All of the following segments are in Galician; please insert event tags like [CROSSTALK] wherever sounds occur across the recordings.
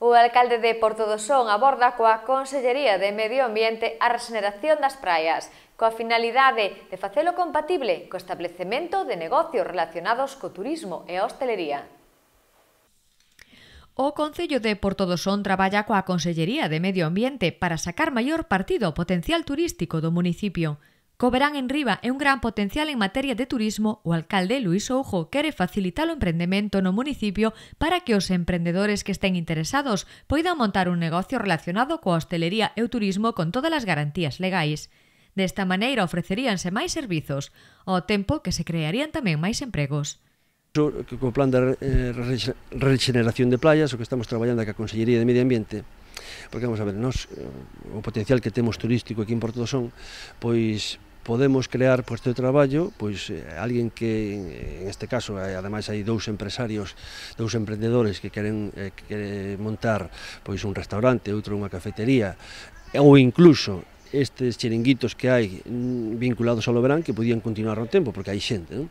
O alcalde de Porto do Son aborda coa Consellería de Medio Ambiente a regeneración das praias, coa finalidade de facelo compatible co establecemento de negocios relacionados co turismo e a hostelería. O Concello de Porto do Son traballa coa Consellería de Medio Ambiente para sacar maior partido ao potencial turístico do municipio. Coberán en Riba é un gran potencial en materia de turismo, o alcalde Luis Ojo quere facilitar o emprendemento no municipio para que os emprendedores que estén interesados poidan montar un negocio relacionado coa hostelería e o turismo con todas as garantías legais. Desta maneira ofreceríanse máis servizos, ao tempo que se crearían tamén máis empregos co plan de eh, regeneración de playas, o que estamos traballando ca Consellería de Medio Ambiente, porque vamos a ver, nós, eh, o potencial que temos turístico aquí en Porto do Son, pois podemos crear puesto pois, de traballo, pois eh, alguén que en este caso eh, ademais hai dous empresarios, dous emprendedores que queren eh, que quere montar pois un restaurante, outro unha cafetería ou incluso estes chiringuitos que hai mm, vinculados ao verán que podían continuar no tempo porque hai xente, non?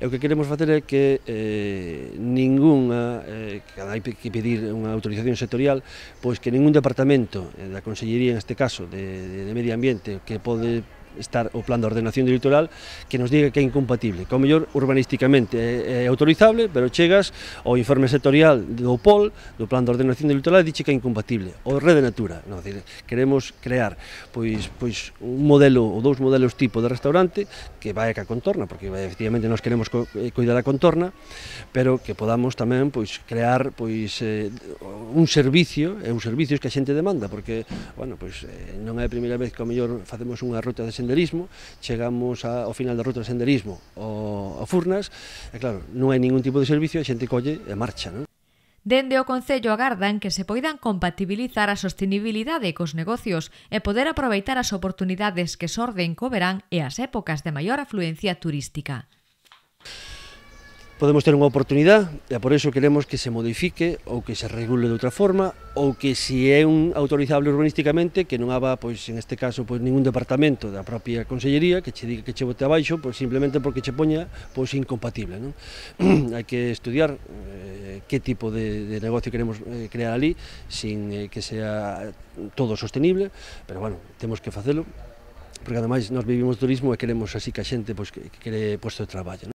E o que queremos facer é que eh, ningunha, eh, que hai que pedir unha autorización sectorial, pois que ningún departamento eh, da Consellería, en este caso, de, de, de Medio Ambiente, que pode estar o plan de ordenación do litoral que nos diga que é incompatible. Como mellor urbanísticamente é, autorizable, pero chegas ao informe sectorial do POL, do plan de ordenación do litoral, e dixe que é incompatible. O Rede Natura, non, decir, queremos crear pois pois un modelo ou dous modelos tipo de restaurante que vai a ca contorna, porque efectivamente nós queremos co, eh, cuidar a contorna, pero que podamos tamén pois crear pois eh, un servicio, e un servicio que a xente demanda, porque bueno, pois eh, non é a primeira vez que o mellor facemos unha ruta de senderismo, chegamos a, ao final da ruta de senderismo ao, a Furnas, e claro, non hai ningún tipo de servicio, a xente colle e marcha, non? Dende o Concello agardan que se poidan compatibilizar a sostenibilidade cos negocios e poder aproveitar as oportunidades que sorden co verán e as épocas de maior afluencia turística podemos ter unha oportunidade e por iso queremos que se modifique ou que se regule de outra forma ou que se é un autorizable urbanísticamente que non haba, pois, en este caso, pois, ningún departamento da propia consellería que che diga que che bote abaixo pois, simplemente porque che poña pois, incompatible. Non? [CLEARS THROAT] Hai que estudiar eh, que tipo de, de negocio queremos eh, crear ali sin eh, que sea todo sostenible, pero bueno, temos que facelo porque ademais nós vivimos turismo e queremos así que a xente pois, que, que quere posto de traballo. Non?